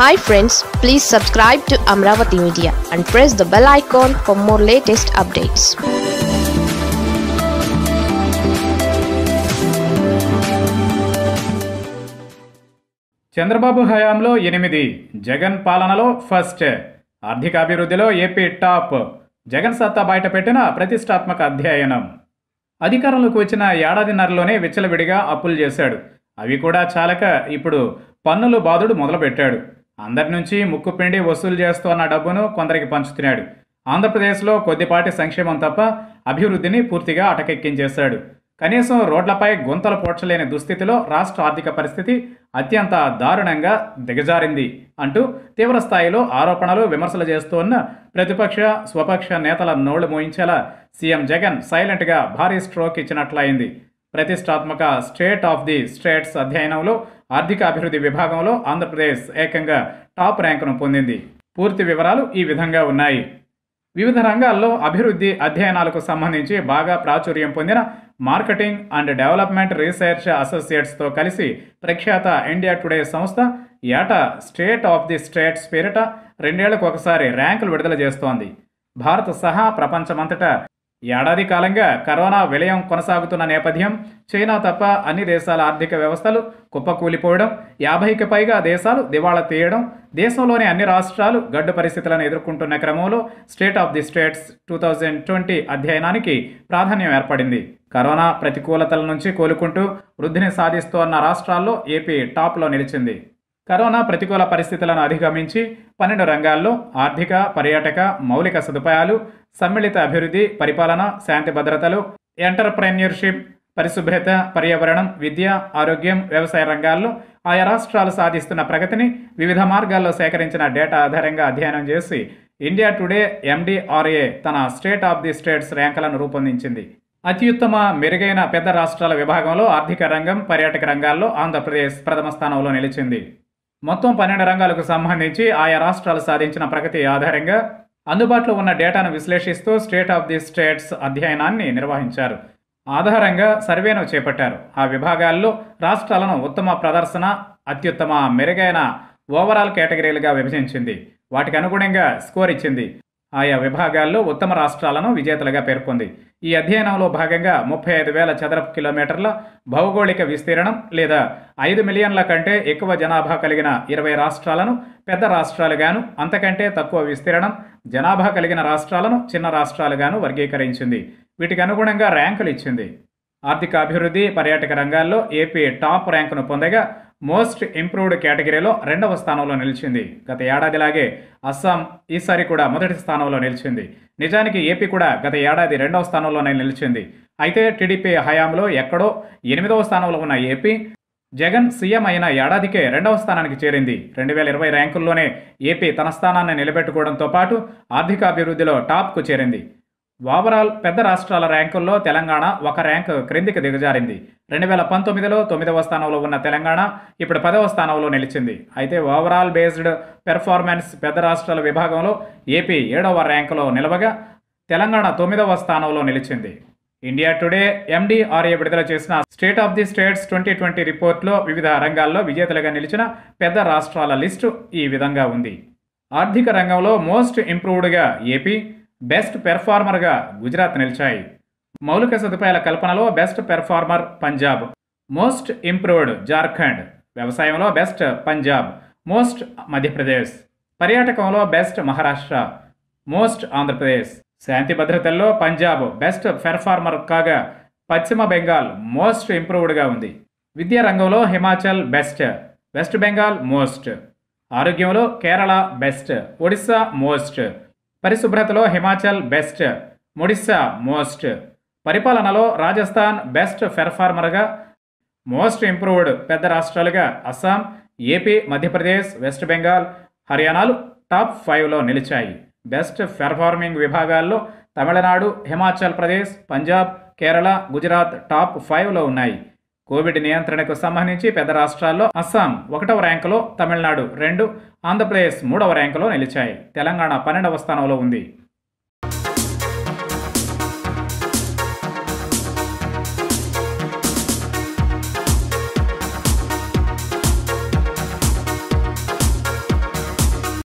hi friends please subscribe to Amaravati media and press the bell icon for more latest updates Chandrababu హయాంలో ఎనిమిది జగన్ పాలనలో first ఆర్థికాభివృద్ధిలో AP top Jagan సత్తా బయటపెట్టిన ప్రతిష్టాత్మక అధ్యయనం అధికారంలోకి వచ్చిన ఏడాదిన్నరలోనే విచ్చలవిడిగా అప్పులు చేశాడు అవి కూడా చాలక ఇప్పుడు పన్నులు బాధుడు మొదలుపెట్టాడు అందరి నుంచి ముక్కు పిండి వసూలు చేస్తోన్న డబ్బును కొందరికి పంచుతున్నాడు ఆంధ్రప్రదేశ్లో కొద్దిపాటి సంక్షేమం తప్ప అభివృద్ధిని పూర్తిగా అటకెక్కించేశాడు కనీసం రోడ్లపై గుంతలు పోడ్చలేని దుస్థితిలో రాష్ట్ర ఆర్థిక పరిస్థితి అత్యంత దారుణంగా దిగజారింది అంటూ తీవ్రస్థాయిలో ఆరోపణలు విమర్శలు చేస్తున్న ప్రతిపక్ష స్వపక్ష నేతల నోళ్లు మోయించేలా సీఎం జగన్ సైలెంట్గా భారీ స్ట్రోక్ ఇచ్చినట్లయింది ప్రతిష్టాత్మక స్టేట్ ఆఫ్ ది స్టేట్స్ అధ్యయనంలో ఆర్థిక అభివృద్ధి విభాగంలో ఆంధ్రప్రదేశ్ ఏకంగా టాప్ ర్యాంకును పొందింది పూర్తి వివరాలు ఈ విధంగా ఉన్నాయి వివిధ రంగాల్లో అభివృద్ధి అధ్యయనాలకు సంబంధించి బాగా ప్రాచుర్యం పొందిన మార్కెటింగ్ అండ్ డెవలప్మెంట్ రీసెర్చ్ అసోసియేట్స్తో కలిసి ప్రఖ్యాత ఇండియా టుడే సంస్థ ఏటా స్టేట్ ఆఫ్ ది స్టేట్స్ పేరిట రెండేళ్లకు ఒకసారి ర్యాంకులు విడుదల చేస్తోంది భారత్ సహా ప్రపంచమంతటా ఏడాది కాలంగా కరోనా విలయం కొనసాగుతున్న నేపథ్యం చైనా తప్ప అన్ని దేశాల ఆర్థిక వ్యవస్థలు కుప్పకూలిపోవడం యాభైకి పైగా దేశాలు దివాళా తీయడం దేశంలోని అన్ని రాష్ట్రాలు గడ్డు పరిస్థితులను ఎదుర్కొంటున్న క్రమంలో state of the states two thousand twenty అధ్యయనానికి ప్రాధాన్యం ఏర్పడింది కరోనా ప్రతికూలతల నుంచి కోలుకుంటూ వృద్ధిని సాధిస్తోన్న రాష్ట్రాల్లో ఏపీ టాప్లో నిలిచింది కరోనా ప్రతికూల పరిస్థితులను అధిగమించి పన్నెండు రంగాల్లో ఆర్థిక పర్యాటక మౌలిక సదుపాయాలు సమ్మిళిత అభివృద్ధి పరిపాలన శాంతి భద్రతలు ఎంటర్ప్రెన్యూర్షిప్ పరిశుభ్రత పర్యావరణం విద్య ఆరోగ్యం వ్యవసాయ రంగాల్లో ఆయా రాష్ట్రాలు సాధిస్తున్న ప్రగతిని వివిధ మార్గాల్లో సేకరించిన డేటా ఆధారంగా అధ్యయనం చేసి ఇండియా టుడే ఎండిఆర్ఏ తన స్టేట్ ఆఫ్ ది స్టేట్స్ ర్యాంకులను రూపొందించింది అత్యుత్తమ మెరుగైన పెద్ద రాష్ట్రాల విభాగంలో ఆర్థిక రంగం పర్యాటక రంగాల్లో ఆంధ్రప్రదేశ్ ప్రథమ స్థానంలో నిలిచింది మొత్తం పన్నెండు రంగాలకు సంబంధించి ఆయా రాష్ట్రాలు సాధించిన ప్రగతి ఆధారంగా అందుబాటులో ఉన్న డేటాను విశ్లేషిస్తూ స్టేట్ ఆఫ్ ది స్టేట్స్ అధ్యయనాన్ని నిర్వహించారు ఆధారంగా సర్వేను చేపట్టారు ఆ విభాగాల్లో రాష్ట్రాలను ఉత్తమ ప్రదర్శన అత్యుత్తమ మెరుగైన ఓవరాల్ కేటగిరీలుగా విభజించింది వాటికి అనుగుణంగా స్కోర్ ఇచ్చింది ఆయా విభాగాల్లో ఉత్తమ రాష్ట్రాలను విజేతలుగా పేర్కొంది ఈ అధ్యయనంలో భాగంగా ముప్పై ఐదు వేల చదరపు కిలోమీటర్ల భౌగోళిక విస్తీర్ణం లేదా ఐదు మిలియన్ల కంటే ఎక్కువ జనాభా కలిగిన ఇరవై రాష్ట్రాలను పెద్ద రాష్ట్రాలుగాను అంతకంటే తక్కువ విస్తీర్ణం జనాభా కలిగిన రాష్ట్రాలను చిన్న రాష్ట్రాలుగాను వర్గీకరించింది వీటికి అనుగుణంగా ర్యాంకులు ఇచ్చింది ఆర్థిక అభివృద్ధి పర్యాటక రంగాల్లో ఏపీ టాప్ ర్యాంకును పొందగా మోస్ట్ ఇంప్రూవ్డ్ కేటగిరీలో రెండవ స్థానంలో నిలిచింది గత ఏడాదిలాగే అస్సాం ఈసారి కూడా మొదటి స్థానంలో నిలిచింది నిజానికి ఏపీ కూడా గత ఏడాది రెండవ స్థానంలోనే నిలిచింది అయితే టీడీపీ హయాంలో ఎక్కడో ఎనిమిదవ స్థానంలో ఉన్న ఏపీ జగన్ సీఎం అయిన ఏడాదికే రెండవ స్థానానికి చేరింది రెండు వేల ఇరవై ర్యాంకుల్లోనే ఏపీ తన స్థానాన్ని నిలబెట్టుకోవడంతో పాటు ఆర్థిక అభివృద్ధిలో టాప్కు చేరింది ఓవరాల్ పెద్ద రాష్ట్రాల ర్యాంకుల్లో తెలంగాణ ఒక ర్యాంకు క్రిందికి దిగజారింది రెండు వేల పంతొమ్మిదిలో తొమ్మిదవ స్థానంలో ఉన్న తెలంగాణ ఇప్పుడు పదవ స్థానంలో నిలిచింది అయితే ఓవరాల్ బేస్డ్ పెర్ఫార్మెన్స్ పెద్ద రాష్ట్రాల విభాగంలో ఏపీ ఏడవ ర్యాంకులో నిలవగా తెలంగాణ తొమ్మిదవ స్థానంలో నిలిచింది ఇండియా టుడే ఎండిఆర్ఏ విడుదల చేసిన state of the states twenty twenty రిపోర్ట్లో వివిధ రంగాల్లో విజేతలుగా నిలిచిన పెద్ద రాష్ట్రాల లిస్టు ఈ విధంగా ఉంది ఆర్థిక రంగంలో మోస్ట్ ఇంప్రూవ్డ్గా ఏపీ బెస్ట్ పెర్ఫార్మర్గా గుజరాత్ నిలిచాయి మౌలిక సదుపాయాల కల్పనలో best performer Punjab most improved Jharkhand వ్యవసాయంలో బెస్ట్ పంజాబ్ మోస్ట్ మధ్యప్రదేశ్ పర్యాటకంలో బెస్ట్ మహారాష్ట్ర మోస్ట్ ఆంధ్రప్రదేశ్ శాంతి భద్రతల్లో పంజాబ్ బెస్ట్ పెర్ఫార్మర్ కాగా పశ్చిమ బెంగాల్ మోస్ట్ ఇంప్రూవ్డ్గా ఉంది విద్యా రంగంలో Himachal best West Bengal most ఆరోగ్యంలో కేరళ బెస్ట్ ఒడిస్సా మోస్ట్ పరిశుభ్రతలో హిమాచల్ బెస్ట్ ఒడిస్సా మోస్ట్ పరిపాలనలో రాజస్థాన్ బెస్ట్ పెర్ఫార్మర్గా మోస్ట్ ఇంప్రూవ్డ్ పెద్ద రాష్ట్రాలుగా అస్సాం ఏపీ మధ్యప్రదేశ్ వెస్ట్ బెంగాల్ హర్యానాలు టాప్ ఫైవ్లో నిలిచాయి బెస్ట్ పెర్ఫార్మింగ్ విభాగాల్లో తమిళనాడు హిమాచల్ ప్రదేశ్ పంజాబ్ కేరళ గుజరాత్ టాప్ ఫైవ్లో ఉన్నాయి కోవిడ్ నియంత్రణకు సంబంధించి పెద్ద రాష్ట్రాల్లో అస్సాం ఒకటవ ర్యాంకులో తమిళనాడు రెండు ఆంధ్రప్రదేశ్ మూడవ ర్యాంకులో నిలిచాయి తెలంగాణ పన్నెండవ స్థానంలో ఉంది